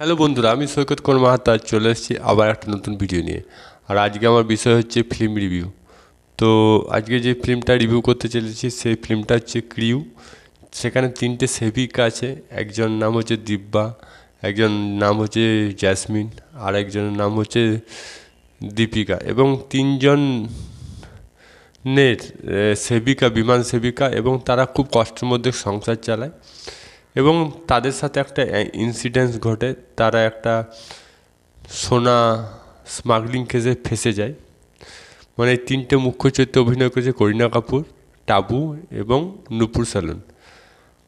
hello বন্ধুরা আমি সৈকত কোন মাহাতা চলে এসেছি আবার একটা নতুন ভিডিও নিয়ে আর আজকে আমার বিষয় হচ্ছে ফিল্ম রিভিউ তো আজকে যে ফিল্মটা রিভিউ করতে চলেছি সেই ফিল্মটা হচ্ছে ক্রিউ সেখানে তিনটে সেভিক আছে একজন নাম হচ্ছে দিব্যা একজন নাম হচ্ছে জ্যাসমিন আর একজনের নাম হচ্ছে দীপিকা এবং তিনজন নের সেবিকা বিমান সেবিকা এবং তারা খুব কষ্টের মধ্যে সংসার চালায় এবং তাদের সাথে একটা ইনসিডেন্স ঘটে তারা একটা সোনা স্মাগলিং কেসে ফেঁসে যায় মানে তিনটে মুখ্য চরিত্রে অভিনয় করেছে করিনা কাপুর টাবু এবং নুপুর সালুন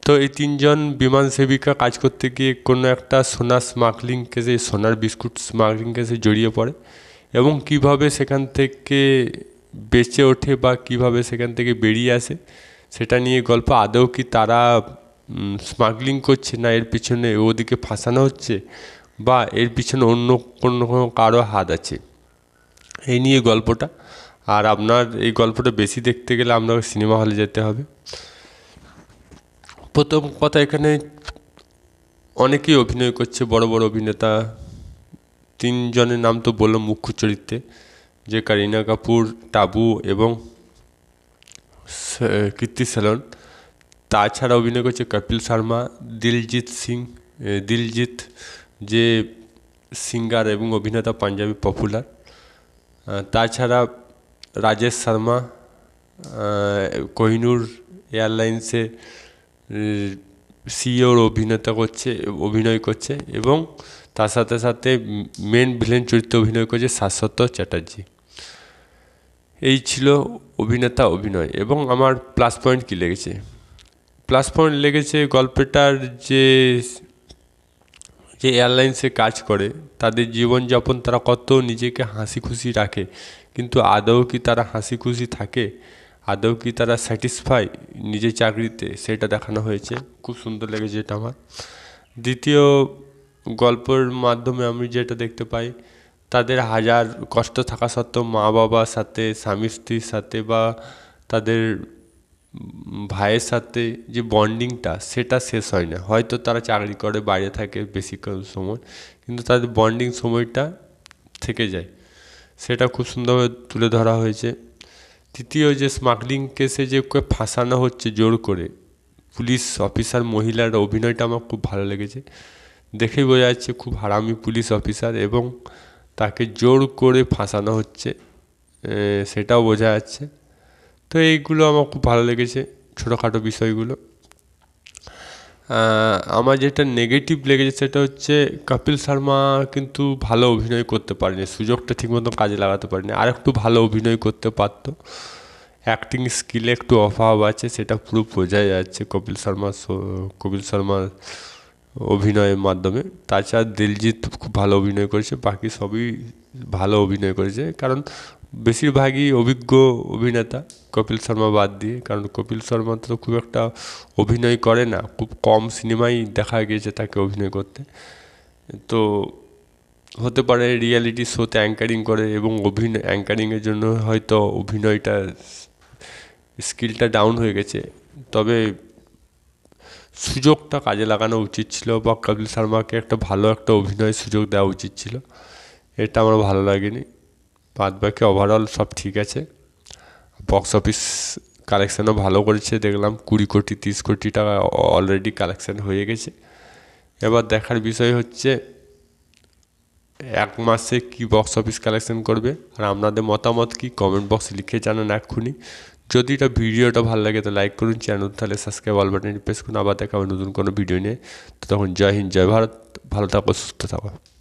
তো এই তিনজন বিমান সেবিকা কাজ করতে গিয়ে কোনো একটা সোনা স্মাগলিং কেসে সোনার বিস্কুট স্মাগলিং কেসে জড়িয়ে পড়ে এবং কিভাবে সেখান থেকে বেঁচে ওঠে বা কিভাবে সেখান থেকে বেরিয়ে আসে সেটা নিয়ে গল্প আদৌ কি তারা স্মাগলিং করছে না এর পিছনে ওদিকে ফাঁসানো হচ্ছে বা এর পিছনে অন্য কোনো কোনো কারো হাত আছে এই নিয়ে গল্পটা আর আপনার এই গল্পটা বেশি দেখতে গেলে আপনাকে সিনেমা হলে যেতে হবে প্রথম কথা এখানে অনেকেই অভিনয় করছে বড় বড় অভিনেতা তিনজনের নাম তো বললাম মুখ্য চরিত্রে যে কারিনা কাপুর টাবু এবং কীর্তি স্যালন তাছাড়া অভিনয় করছে কপিল শর্মা দিলজিৎ সিং দিলজিৎ যে সিঙ্গার এবং অভিনেতা পাঞ্জাবি পপুলার তাছাড়া রাজেশ শর্মা কোহিনুর এয়ারলাইন্সে সিওর অভিনেতা করছে অভিনয় করছে এবং তার সাথে সাথে মেন ভিলেন চরিত্রে অভিনয় করছে শাশ্বত চ্যাটার্জি এই ছিল অভিনেতা অভিনয় এবং আমার প্লাস পয়েন্ট কী লেগেছে প্লাস পয়েন্ট লেগেছে গল্পটার যে যে এয়ারলাইন্সে কাজ করে তাদের জীবনযাপন তারা কত নিজেকে হাসি খুশি রাখে কিন্তু আদৌ কি তারা হাসি খুশি থাকে আদৌ কি তারা স্যাটিসফাই নিজের চাকরিতে সেটা দেখানো হয়েছে খুব সুন্দর লেগেছে এটা আমার দ্বিতীয় গল্পের মাধ্যমে আমি যেটা দেখতে পাই তাদের হাজার কষ্ট থাকা সত্ত্বেও মা বাবার সাথে স্বামী স্ত্রীর সাথে বা তাদের ভাইয়ের সাথে যে বন্ডিংটা সেটা শেষ হয় না হয়তো তারা চাকরি করে বাইরে থাকে বেশিক্ষণ সময় কিন্তু তাদের বন্ডিং সময়টা থেকে যায় সেটা খুব সুন্দরভাবে তুলে ধরা হয়েছে তৃতীয় যে স্মাগলিং কেসে যে ওকে ফাঁসানো হচ্ছে জোর করে পুলিশ অফিসার মহিলার অভিনয়টা আমার খুব ভালো লেগেছে দেখেই বোঝা যাচ্ছে খুব হারামি পুলিশ অফিসার এবং তাকে জোর করে ফাঁসানো হচ্ছে সেটাও বোঝা যাচ্ছে তো এইগুলো আমার খুব ভালো লেগেছে ছোটোখাটো বিষয়গুলো আমার যেটা নেগেটিভ লেগেছে সেটা হচ্ছে কপিল শর্মা কিন্তু ভালো অভিনয় করতে পারেনি সুযোগটা ঠিকমতো কাজে লাগাতে পারেনি আর একটু ভালো অভিনয় করতে পারতো অ্যাক্টিং স্কিলে একটু অভাব আছে সেটা পুরো বোঝা যাচ্ছে কপিল শর্মা কপিল শর্মার অভিনয়ের মাধ্যমে তাছাড়া দিলজিৎ খুব ভালো অভিনয় করেছে বাকি সবই ভালো অভিনয় করেছে কারণ বেশিরভাগই অভিজ্ঞ অভিনেতা কপিল শর্মা বাদ দিয়ে কারণ কপিল শর্মা তো খুব একটা অভিনয় করে না খুব কম সিনেমাই দেখা গিয়েছে তাকে অভিনয় করতে তো হতে পারে রিয়ালিটি শোতে অ্যাঙ্কারিং করে এবং অভিনয় অ্যাঙ্কারিংয়ের জন্য হয়তো অভিনয়টা স্কিলটা ডাউন হয়ে গেছে তবে সুযোগটা কাজে লাগানো উচিত ছিল বা কপিল শর্মাকে একটা ভালো একটা অভিনয় সুযোগ দেওয়া উচিত ছিল এটা আমার ভালো লাগেনি বাদ বাকি ওভারঅল সব ঠিক আছে বক্স অফিস কালেকশানও ভালো করেছে দেখলাম কুড়ি কোটি তিরিশ কোটি টাকা অলরেডি কালেকশান হয়ে গেছে এবার দেখার বিষয় হচ্ছে এক মাসে কি বক্স অফিস কালেকশন করবে আর আপনাদের মতামত কি কমেন্ট বক্সে লিখে জানান এক্ষুনি যদি এটা ভিডিওটা ভালো লাগে তো লাইক করুন চ্যানেল তাহলে সাবস্ক্রাইব অল বাটন প্রেস করুন আবার দেখা নতুন কোনো ভিডিও নিয়ে তো তখন জয় হিন্দ জয় ভারত ভালো থাকো সুস্থ থাকো